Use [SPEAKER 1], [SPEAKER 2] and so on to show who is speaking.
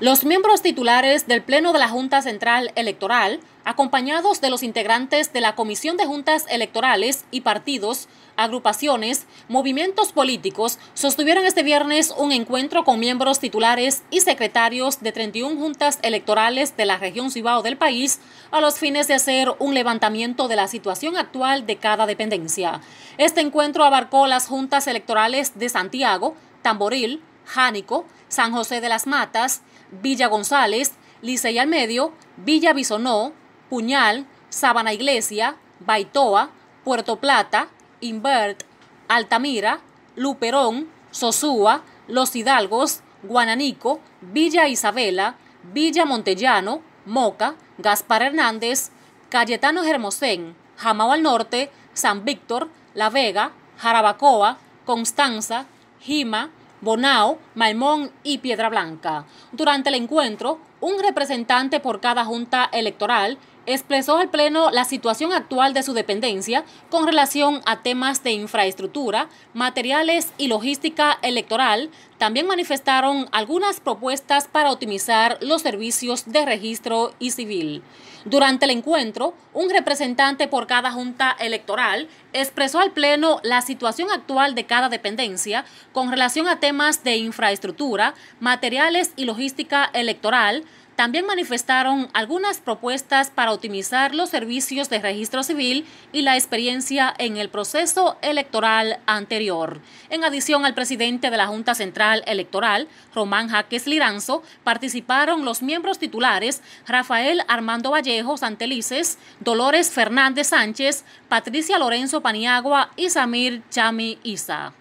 [SPEAKER 1] Los miembros titulares del Pleno de la Junta Central Electoral, acompañados de los integrantes de la Comisión de Juntas Electorales y partidos, agrupaciones, movimientos políticos, sostuvieron este viernes un encuentro con miembros titulares y secretarios de 31 juntas electorales de la región Cibao del país a los fines de hacer un levantamiento de la situación actual de cada dependencia. Este encuentro abarcó las juntas electorales de Santiago, Tamboril, Jánico, San José de las Matas, Villa González, Licey al Medio, Villa Bisonó, Puñal, Sabana Iglesia, Baitoa, Puerto Plata, Invert, Altamira, Luperón, Sosúa, Los Hidalgos, Guananico, Villa Isabela, Villa Montellano, Moca, Gaspar Hernández, Cayetano Germosén, Jamao al Norte, San Víctor, La Vega, Jarabacoa, Constanza, Jima, Bonao, Maimón y Piedra Blanca. Durante el encuentro, un representante por cada junta electoral expresó al Pleno la situación actual de su dependencia con relación a temas de infraestructura, materiales y logística electoral, también manifestaron algunas propuestas para optimizar los servicios de registro y civil. Durante el encuentro, un representante por cada junta electoral expresó al Pleno la situación actual de cada dependencia con relación a temas de infraestructura, materiales y logística electoral, también manifestaron algunas propuestas para optimizar los servicios de registro civil y la experiencia en el proceso electoral anterior. En adición al presidente de la Junta Central, Electoral, Román Jaques Liranzo, participaron los miembros titulares Rafael Armando Vallejo Santelices, Dolores Fernández Sánchez, Patricia Lorenzo Paniagua y Samir Chami Isa.